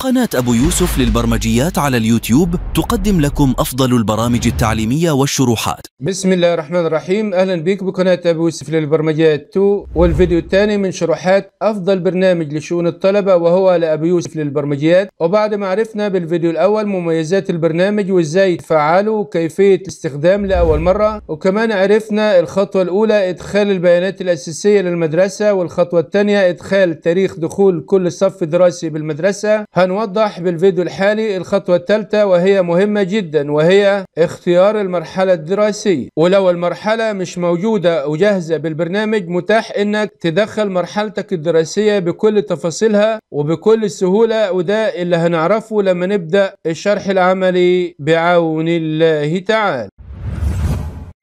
قناة أبو يوسف للبرمجيات على اليوتيوب تقدم لكم أفضل البرامج التعليمية والشروحات بسم الله الرحمن الرحيم أهلا بك بقناة أبو يوسف للبرمجيات 2 والفيديو الثاني من شروحات أفضل برنامج لشؤون الطلبة وهو لأبو يوسف للبرمجيات وبعد ما عرفنا بالفيديو الأول مميزات البرنامج وإزاي تفعله وكيفية الاستخدام لأول مرة وكمان عرفنا الخطوة الأولى إدخال البيانات الأساسية للمدرسة والخطوة الثانية إدخال تاريخ دخول كل صف دراسي بالمدرسة هنوضح بالفيديو الحالي الخطوة الثالثة وهي مهمة جدا وهي اختيار المرحلة الدراسية ولو المرحلة مش موجودة وجاهزة بالبرنامج متاح انك تدخل مرحلتك الدراسية بكل تفاصيلها وبكل سهولة وده اللي هنعرفه لما نبدأ الشرح العملي بعون الله تعالى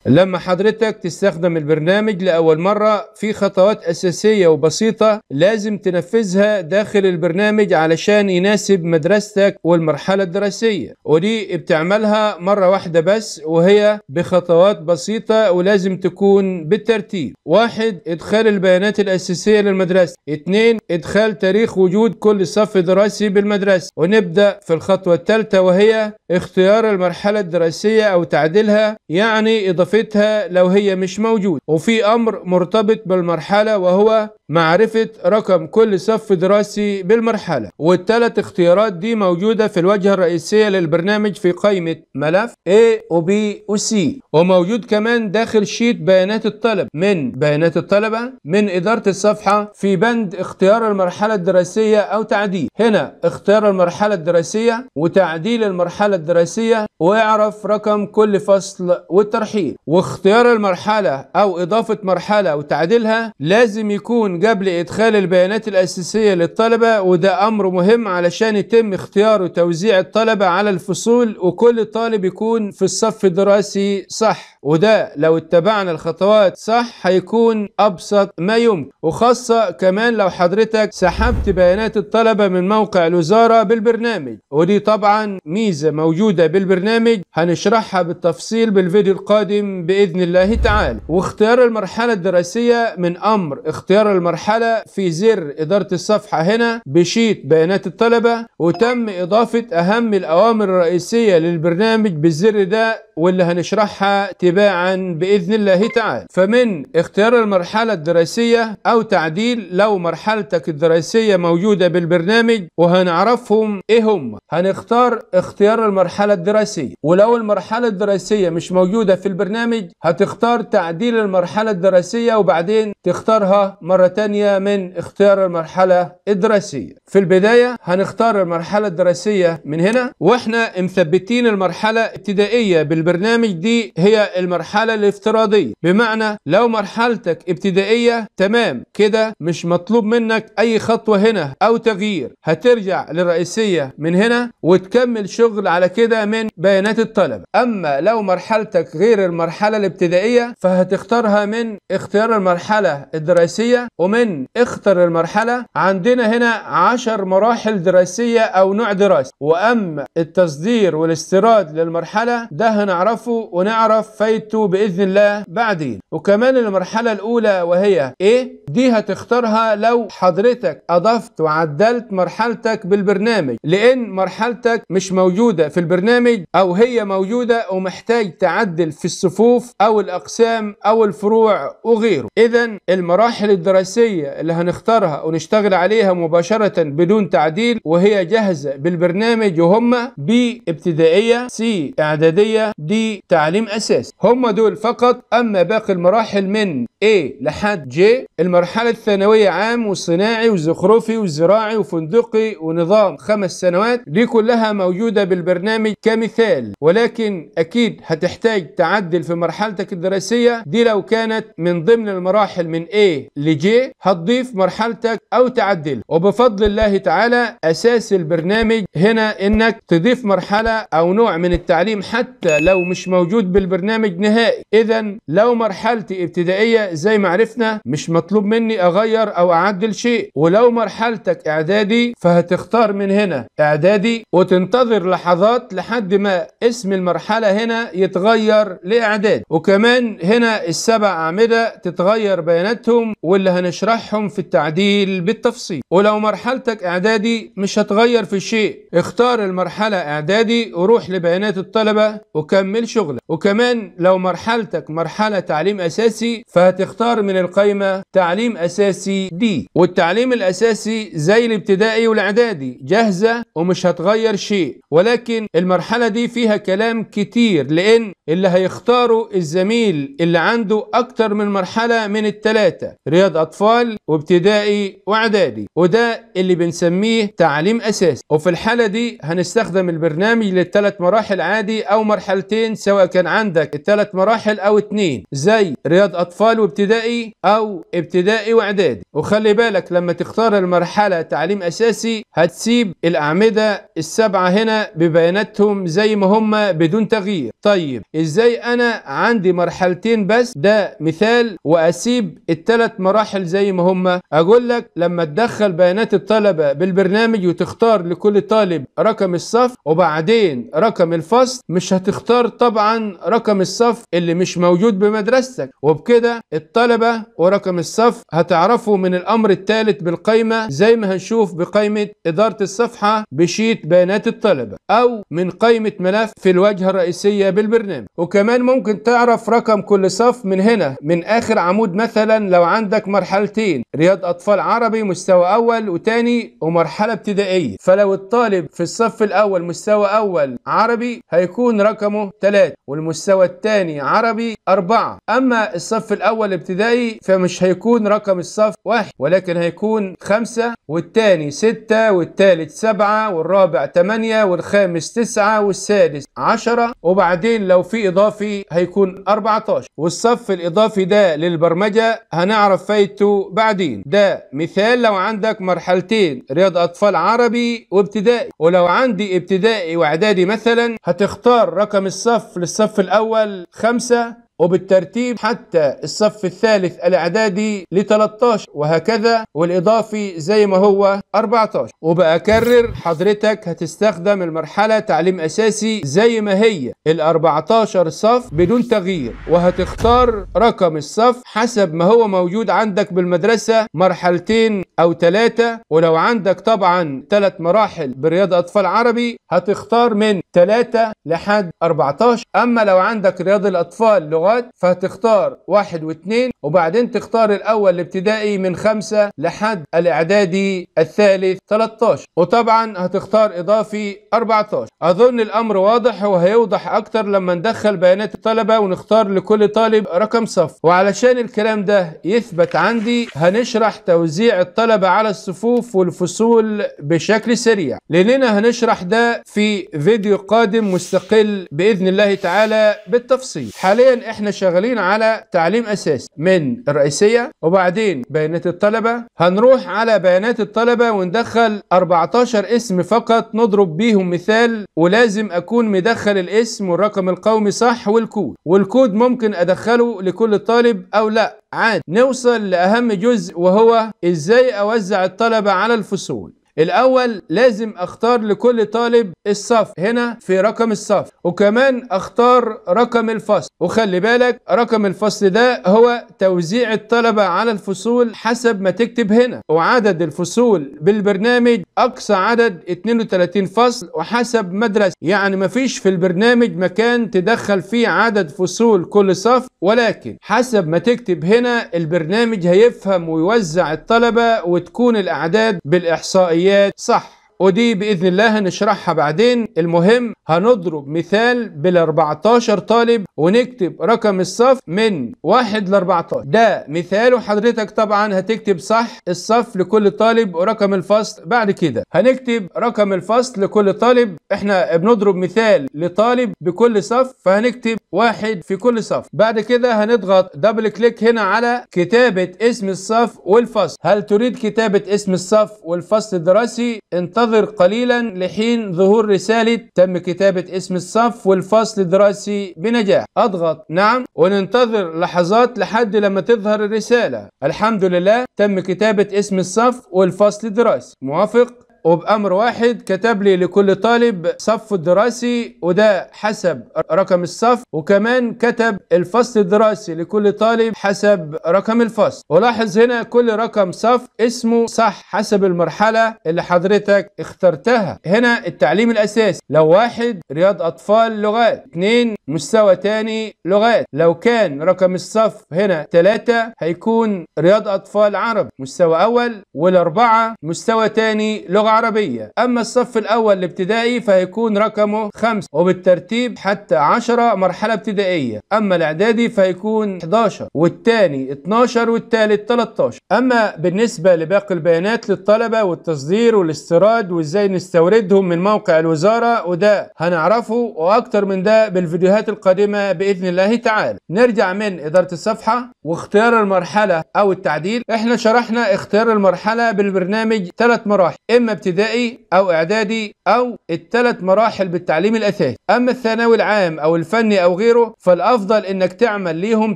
لما حضرتك تستخدم البرنامج لأول مرة في خطوات أساسية وبسيطة لازم تنفذها داخل البرنامج علشان يناسب مدرستك والمرحلة الدراسية ودي بتعملها مرة واحدة بس وهي بخطوات بسيطة ولازم تكون بالترتيب واحد إدخال البيانات الأساسية للمدرسة اثنين إدخال تاريخ وجود كل صف دراسي بالمدرسة ونبدأ في الخطوة الثالثة وهي اختيار المرحلة الدراسية أو تعديلها يعني إضافة معرفتها لو هي مش موجودة وفي أمر مرتبط بالمرحلة وهو معرفة رقم كل صف دراسي بالمرحلة والثلاث اختيارات دي موجودة في الواجهة الرئيسية للبرنامج في قائمة ملف A و B و C وموجود كمان داخل شيت بيانات الطلب من بيانات الطلبة من إدارة الصفحة في بند اختيار المرحلة الدراسية أو تعديل هنا اختيار المرحلة الدراسية وتعديل المرحلة الدراسية واعرف رقم كل فصل والترحيل واختيار المرحلة أو إضافة مرحلة وتعديلها لازم يكون قبل إدخال البيانات الأساسية للطلبة وده أمر مهم علشان يتم اختيار وتوزيع الطلبة على الفصول وكل طالب يكون في الصف الدراسي صح وده لو اتبعنا الخطوات صح هيكون أبسط ما يمكن وخاصة كمان لو حضرتك سحبت بيانات الطلبة من موقع الوزارة بالبرنامج ودي طبعا ميزة موجودة بالبرنامج البرنامج هنشرحها بالتفصيل بالفيديو القادم بإذن الله تعالى واختيار المرحلة الدراسية من أمر اختيار المرحلة في زر إدارة الصفحة هنا بشيت بيانات الطلبة وتم إضافة أهم الأوامر الرئيسية للبرنامج بالزر ده واللي هنشرحها تباعا بإذن الله تعالى فمن اختيار المرحلة الدراسية أو تعديل لو مرحلتك الدراسية موجودة بالبرنامج وهنعرفهم إيه هم هنختار اختيار المرحلة الدراسية الدراسية ولو المرحلة الدراسية مش موجودة في البرنامج هتختار تعديل المرحلة الدراسية وبعدين تختارها مرة تانية من اختيار المرحلة الدراسية في البداية هنختار المرحلة الدراسية من هنا واحنا مثبتين المرحلة ابتدائية بالبرنامج دي هي المرحلة الافتراضية بمعنى لو مرحلتك ابتدائية تمام كده مش مطلوب منك اي خطوة هنا او تغيير هترجع للرئيسية من هنا وتكمل شغل على كده من بيانات الطلبة أما لو مرحلتك غير المرحلة الابتدائية فهتختارها من اختيار المرحلة الدراسية ومن اختر المرحلة عندنا هنا عشر مراحل دراسية أو نوع دراسة وأما التصدير والاستيراد للمرحلة ده هنعرفه ونعرف فايدته بإذن الله بعدين وكمان المرحلة الأولى وهي إيه دي هتختارها لو حضرتك أضفت وعدلت مرحلتك بالبرنامج لأن مرحلتك مش موجودة في البرنامج أو هي موجودة ومحتاج تعدل في الصفوف أو الأقسام أو الفروع وغيره إذا المراحل الدراسية اللي هنختارها ونشتغل عليها مباشرة بدون تعديل وهي جاهزة بالبرنامج وهم بي ابتدائية سي إعدادية دي تعليم أساسي هم دول فقط أما باقي المراحل من A لحد J المرحلة الثانوية عام وصناعي وزخرفي وزراعي وفندقي ونظام خمس سنوات دي كلها موجودة بالبرنامج كمثال مجال ولكن أكيد هتحتاج تعدل في مرحلتك الدراسية دي لو كانت من ضمن المراحل من A ل J هتضيف مرحلتك أو تعدل وبفضل الله تعالى أساس البرنامج هنا إنك تضيف مرحلة أو نوع من التعليم حتى لو مش موجود بالبرنامج نهائي إذا لو مرحلتي ابتدائية زي ما عرفنا مش مطلوب مني أغير أو أعدل شيء ولو مرحلتك إعدادي فهتختار من هنا إعدادي وتنتظر لحظات لحد ما اسم المرحلة هنا يتغير لإعداد وكمان هنا السبع أعمدة تتغير بياناتهم واللي هنشرحهم في التعديل بالتفصيل ولو مرحلتك إعدادي مش هتغير في شيء اختار المرحلة إعدادي وروح لبيانات الطلبة وكمل شغلك وكمان لو مرحلتك مرحلة تعليم أساسي فهتختار من القائمة تعليم أساسي دي والتعليم الأساسي زي الابتدائي والإعدادي جاهزة ومش هتغير شيء ولكن المرحلة دي فيها كلام كتير لأن اللي هيختاروا الزميل اللي عنده أكتر من مرحلة من التلاتة رياض أطفال وابتدائي وإعدادي وده اللي بنسميه تعليم أساسي وفي الحالة دي هنستخدم البرنامج للتلات مراحل عادي أو مرحلتين سواء كان عندك التلات مراحل أو اتنين زي رياض أطفال وابتدائي أو ابتدائي وإعدادي وخلي بالك لما تختار المرحلة تعليم أساسي هتسيب الأعمدة السبعة هنا ببياناتهم زي زي طيب، ما هما بدون تغيير طيب ازاي انا عندي مرحلتين بس ده مثال واسيب التلات مراحل زي ما هما اقول لك لما تدخل بيانات الطلبه بالبرنامج وتختار لكل طالب رقم الصف وبعدين رقم الفصل مش هتختار طبعا رقم الصف اللي مش موجود بمدرستك وبكده الطلبه ورقم الصف هتعرفوا من الامر الثالث بالقائمه زي ما هنشوف بقائمه اداره الصفحه بشيت بيانات الطلبه او من قائمه ملف في الواجهة الرئيسية بالبرنامج وكمان ممكن تعرف رقم كل صف من هنا من آخر عمود مثلا لو عندك مرحلتين رياض أطفال عربي مستوى أول وثاني ومرحلة ابتدائية فلو الطالب في الصف الأول مستوى أول عربي هيكون رقمه 3 والمستوى الثاني عربي 4 أما الصف الأول ابتدائي فمش هيكون رقم الصف واحد ولكن هيكون 5 والثاني 6 والثالث 7 والرابع 8 والخامس 9 والسادس السادس 10 وبعدين لو في إضافي هيكون 14 والصف الإضافي ده للبرمجة هنعرف فايدته بعدين ده مثال لو عندك مرحلتين رياض أطفال عربي وابتدائي ولو عندي ابتدائي وإعدادي مثلا هتختار رقم الصف للصف الأول 5 وبالترتيب حتى الصف الثالث الإعدادي ل 13 وهكذا والإضافي زي ما هو 14 وبأكرر حضرتك هتستخدم المرحلة تعليم أساسي زي ما هي ال 14 صف بدون تغيير وهتختار رقم الصف حسب ما هو موجود عندك بالمدرسة مرحلتين أو ثلاثة ولو عندك طبعا ثلاث مراحل برياضة أطفال عربي هتختار من ثلاثه لحد 14 أما لو عندك رياض الأطفال لغة المواد فهتختار واحد واثنين وبعدين تختار الاول الابتدائي من خمسة لحد الاعدادي الثالث 13 وطبعا هتختار اضافي 14 اظن الامر واضح وهيوضح اكتر لما ندخل بيانات الطلبة ونختار لكل طالب رقم صف وعلشان الكلام ده يثبت عندي هنشرح توزيع الطلبة على الصفوف والفصول بشكل سريع لاننا هنشرح ده في فيديو قادم مستقل باذن الله تعالى بالتفصيل حاليا احنا شغالين على تعليم اساسي من الرئيسيه وبعدين بيانات الطلبه هنروح على بيانات الطلبه وندخل 14 اسم فقط نضرب بيهم مثال ولازم اكون مدخل الاسم والرقم القومي صح والكود والكود ممكن ادخله لكل طالب او لا عاد نوصل لاهم جزء وهو ازاي اوزع الطلبه على الفصول الاول لازم اختار لكل طالب الصف هنا في رقم الصف وكمان اختار رقم الفصل وخلي بالك رقم الفصل ده هو توزيع الطلبة على الفصول حسب ما تكتب هنا وعدد الفصول بالبرنامج اقصى عدد 32 فصل وحسب مدرسة يعني مفيش في البرنامج مكان تدخل فيه عدد فصول كل صف ولكن حسب ما تكتب هنا البرنامج هيفهم ويوزع الطلبة وتكون الاعداد بالاحصائيات العمليات صح ودي باذن الله هنشرحها بعدين المهم هنضرب مثال بال 14 طالب ونكتب رقم الصف من 1 ل 14 ده مثال وحضرتك طبعا هتكتب صح الصف لكل طالب ورقم الفصل بعد كده هنكتب رقم الفصل لكل طالب احنا بنضرب مثال لطالب بكل صف فهنكتب واحد في كل صف بعد كده هنضغط دبل كليك هنا على كتابة اسم الصف والفصل هل تريد كتابة اسم الصف والفصل الدراسي انتظر انتظر قليلا لحين ظهور رسالة تم كتابة اسم الصف والفصل الدراسي بنجاح اضغط نعم وننتظر لحظات لحد لما تظهر الرسالة الحمد لله تم كتابة اسم الصف والفصل الدراسي موافق وبأمر واحد كتب لي لكل طالب صفه الدراسي وده حسب رقم الصف وكمان كتب الفصل الدراسي لكل طالب حسب رقم الفصل ولاحظ هنا كل رقم صف اسمه صح حسب المرحلة اللي حضرتك اخترتها هنا التعليم الأساسي لو واحد رياض أطفال لغات اتنين مستوى تاني لغات لو كان رقم الصف هنا ثلاثة هيكون رياض أطفال عربي مستوى أول والأربعة مستوى تاني لغة العربية أما الصف الأول الابتدائي فهيكون رقمه خمسة وبالترتيب حتى عشرة مرحلة ابتدائية أما الإعدادي فهيكون 11 والثاني 12 والثالث 13 أما بالنسبة لباقي البيانات للطلبة والتصدير والاستيراد وإزاي نستوردهم من موقع الوزارة وده هنعرفه وأكتر من ده بالفيديوهات القادمة بإذن الله تعالى نرجع من إدارة الصفحة واختيار المرحلة أو التعديل احنا شرحنا اختيار المرحلة بالبرنامج ثلاث مراحل إما ابتدائي أو إعدادي أو الثلاث مراحل بالتعليم الأساسي أما الثانوي العام أو الفني أو غيره فالأفضل إنك تعمل ليهم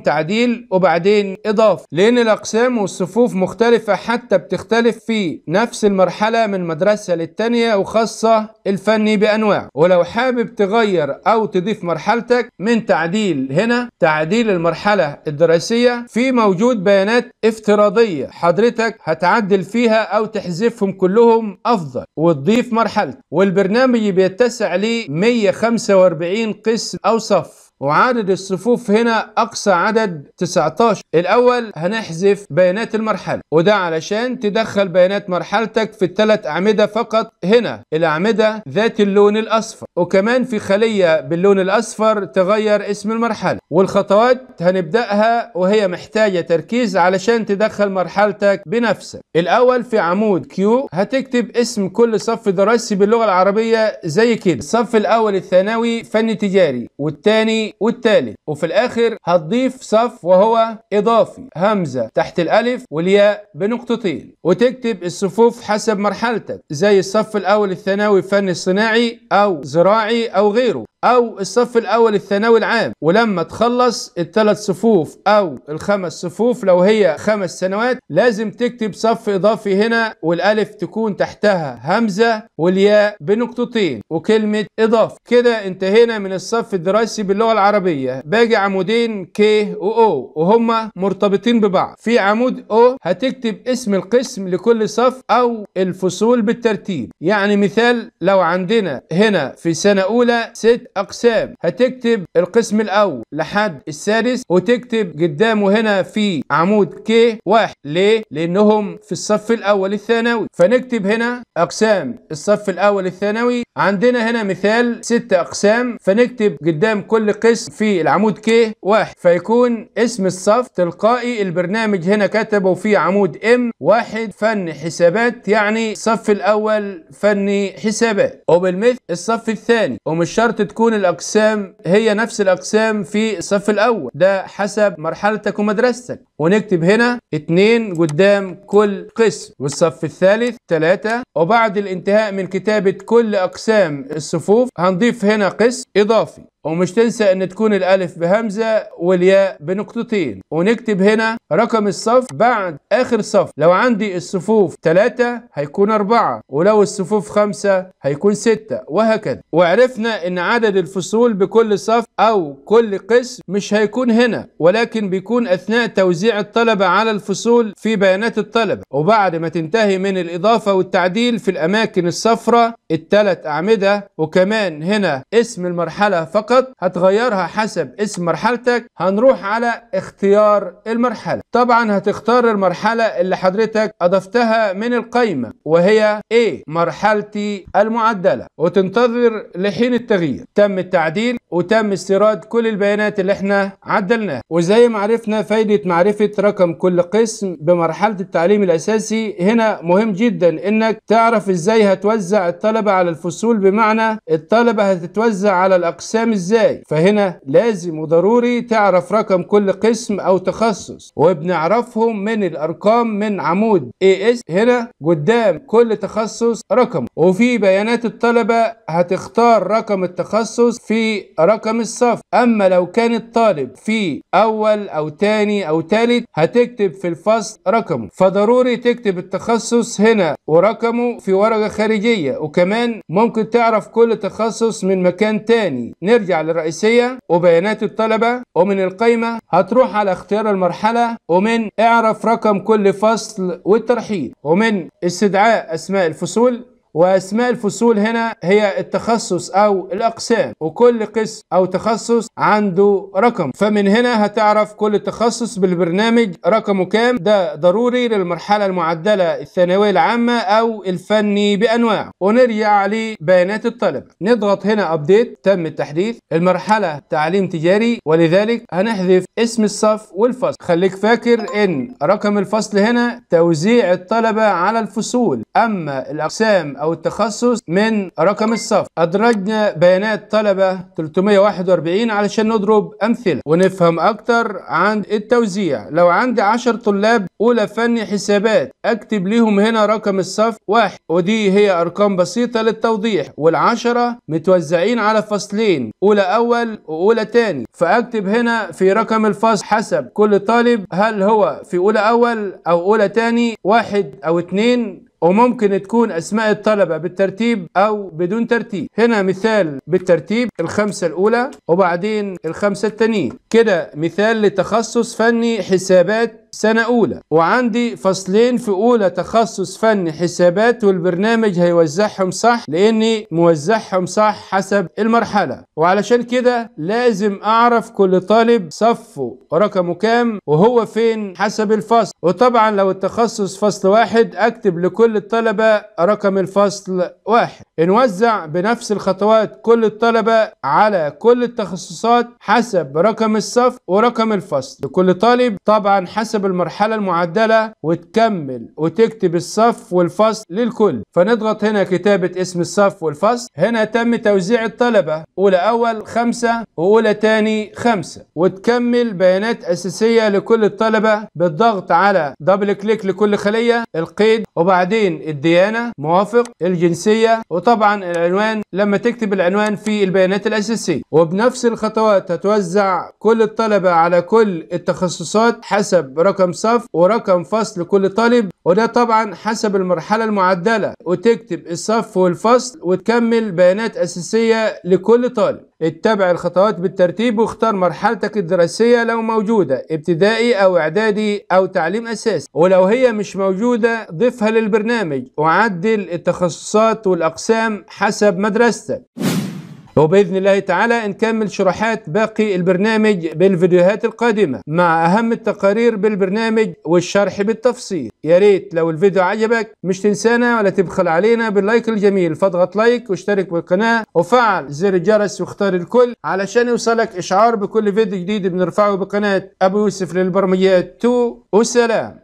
تعديل وبعدين إضافة لأن الأقسام والصفوف مختلفة حتى بتختلف في نفس المرحلة من مدرسة للتانية وخاصة الفني بأنواعه ولو حابب تغير أو تضيف مرحلتك من تعديل هنا تعديل المرحلة الدراسية في موجود بيانات افتراضية حضرتك هتعدل فيها أو تحذفهم كلهم أفضل وتضيف مرحلة والبرنامج بيتسع ل 145 قسم أو صف وعدد الصفوف هنا أقصى عدد 19 الأول هنحذف بيانات المرحلة وده علشان تدخل بيانات مرحلتك في الثلاث أعمدة فقط هنا الأعمدة ذات اللون الأصفر وكمان في خلية باللون الأصفر تغير اسم المرحلة والخطوات هنبدأها وهي محتاجة تركيز علشان تدخل مرحلتك بنفسك الأول في عمود كيو هتكتب اسم كل صف دراسي باللغة العربية زي كده الصف الأول الثانوي فن تجاري والثاني والثالث وفي الآخر هتضيف صف وهو إضافي همزة تحت الألف والياء بنقطتين وتكتب الصفوف حسب مرحلتك زي الصف الأول الثانوي فني صناعي أو زراعي أو غيره او الصف الاول الثانوي العام ولما تخلص الثلاث صفوف او الخمس صفوف لو هي خمس سنوات لازم تكتب صف اضافي هنا والالف تكون تحتها همزه والياء بنقطتين وكلمه اضافه كده انتهينا من الصف الدراسي باللغه العربيه باقي عمودين ك واو وهما مرتبطين ببعض في عمود او هتكتب اسم القسم لكل صف او الفصول بالترتيب يعني مثال لو عندنا هنا في سنه اولى ست أقسام هتكتب القسم الأول لحد السادس وتكتب قدامه هنا في عمود ك واحد ليه؟ لأنهم في الصف الأول الثانوي فنكتب هنا أقسام الصف الأول الثانوي عندنا هنا مثال ست أقسام فنكتب قدام كل قسم في العمود ك واحد فيكون اسم الصف تلقائي البرنامج هنا كتبه في عمود ام واحد فن حسابات يعني الصف الأول فني حسابات وبالمثل الصف الثاني ومش شرط تكون تكون الأقسام هي نفس الأقسام في الصف الأول ده حسب مرحلتك ومدرستك ونكتب هنا اتنين قدام كل قسم والصف الثالث تلاتة وبعد الانتهاء من كتابة كل أقسام الصفوف هنضيف هنا قسم إضافي ومش تنسى ان تكون الالف بهمزه والياء بنقطتين ونكتب هنا رقم الصف بعد اخر صف لو عندي الصفوف 3 هيكون 4 ولو الصفوف 5 هيكون 6 وهكذا وعرفنا ان عدد الفصول بكل صف او كل قسم مش هيكون هنا ولكن بيكون اثناء توزيع الطلبه على الفصول في بيانات الطلبه وبعد ما تنتهي من الاضافه والتعديل في الاماكن الصفراء الثلاث اعمده وكمان هنا اسم المرحله فقط فقط هتغيرها حسب اسم مرحلتك هنروح على اختيار المرحلة طبعا هتختار المرحلة اللي حضرتك أضفتها من القائمة وهي A مرحلتي المعدلة وتنتظر لحين التغيير تم التعديل وتم استيراد كل البيانات اللي احنا عدلناها وزي ما عرفنا فايدة معرفة رقم كل قسم بمرحلة التعليم الأساسي هنا مهم جدا انك تعرف ازاي هتوزع الطلبة على الفصول بمعنى الطلبة هتتوزع على الأقسام ازاي فهنا لازم وضروري تعرف رقم كل قسم او تخصص وبنعرفهم من الارقام من عمود اي اس هنا قدام كل تخصص رقم وفي بيانات الطلبة هتختار رقم التخصص في رقم الصف اما لو كان الطالب في اول او تاني او تالت هتكتب في الفصل رقمه فضروري تكتب التخصص هنا ورقمه في ورقة خارجية وكمان ممكن تعرف كل تخصص من مكان تاني نرجع هتعدي على الرئيسية وبيانات الطلبة ومن القايمة هتروح على اختيار المرحلة ومن اعرف رقم كل فصل والترحيل ومن استدعاء أسماء الفصول واسماء الفصول هنا هي التخصص او الاقسام وكل قسم او تخصص عنده رقم فمن هنا هتعرف كل تخصص بالبرنامج رقمه كام ده ضروري للمرحله المعدله الثانويه العامه او الفني بانواعه ونرجع لبيانات الطلبه نضغط هنا ابديت تم التحديث المرحله تعليم تجاري ولذلك هنحذف اسم الصف والفصل خليك فاكر ان رقم الفصل هنا توزيع الطلبه على الفصول اما الاقسام أو التخصص من رقم الصف أدرجنا بيانات طلبة 341 علشان نضرب أمثلة ونفهم أكتر عن التوزيع لو عندي 10 طلاب أولى فني حسابات أكتب ليهم هنا رقم الصف واحد ودي هي أرقام بسيطة للتوضيح والعشرة متوزعين على فصلين أولى أول وأولى تاني فأكتب هنا في رقم الفصل حسب كل طالب هل هو في أولى أول أو أولى تاني واحد أو اتنين وممكن تكون أسماء الطلبة بالترتيب أو بدون ترتيب هنا مثال بالترتيب الخمسة الأولى وبعدين الخمسة التانية كده مثال لتخصص فني حسابات سنة أولى وعندي فصلين في أولى تخصص فني حسابات والبرنامج هيوزعهم صح لأني موزعهم صح حسب المرحلة وعلشان كده لازم أعرف كل طالب صفه رقمه كام وهو فين حسب الفصل وطبعا لو التخصص فصل واحد أكتب لكل الطلبة رقم الفصل واحد نوزع بنفس الخطوات كل الطلبة على كل التخصصات حسب رقم الصف ورقم الفصل لكل طالب طبعا حسب حسب المرحلة المعدلة وتكمل وتكتب الصف والفصل للكل فنضغط هنا كتابة اسم الصف والفصل هنا تم توزيع الطلبة أولى أول خمسة وأولى تاني خمسة وتكمل بيانات أساسية لكل الطلبة بالضغط على دبل كليك لكل خلية القيد وبعدين الديانة موافق الجنسية وطبعا العنوان لما تكتب العنوان في البيانات الأساسية وبنفس الخطوات هتوزع كل الطلبة على كل التخصصات حسب رقم رقم صف ورقم فصل لكل طالب وده طبعا حسب المرحلة المعدلة وتكتب الصف والفصل وتكمل بيانات أساسية لكل طالب اتبع الخطوات بالترتيب واختار مرحلتك الدراسية لو موجودة ابتدائي أو إعدادي أو تعليم أساسي ولو هي مش موجودة ضفها للبرنامج وعدل التخصصات والأقسام حسب مدرستك وبإذن الله تعالى نكمل شروحات باقي البرنامج بالفيديوهات القادمة مع أهم التقارير بالبرنامج والشرح بالتفصيل يا ريت لو الفيديو عجبك مش تنسانا ولا تبخل علينا باللايك الجميل فاضغط لايك واشترك بالقناة وفعل زر الجرس واختار الكل علشان يوصلك إشعار بكل فيديو جديد بنرفعه بقناة أبو يوسف للبرمجيات 2 والسلام